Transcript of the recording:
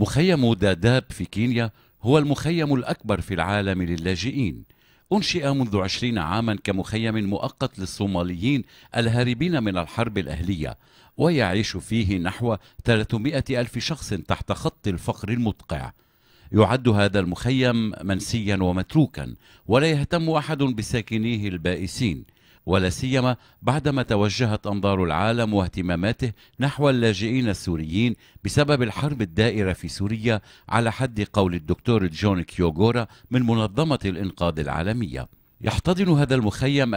مخيم داداب في كينيا هو المخيم الأكبر في العالم للاجئين أنشئ منذ عشرين عاما كمخيم مؤقت للصوماليين الهاربين من الحرب الأهلية ويعيش فيه نحو 300 ألف شخص تحت خط الفقر المدقع يعد هذا المخيم منسيا ومتروكا ولا يهتم أحد بساكنيه البائسين ولا سيما بعدما توجهت انظار العالم واهتماماته نحو اللاجئين السوريين بسبب الحرب الدائره في سوريا على حد قول الدكتور جون كيوغورا من منظمه الانقاذ العالميه. يحتضن هذا المخيم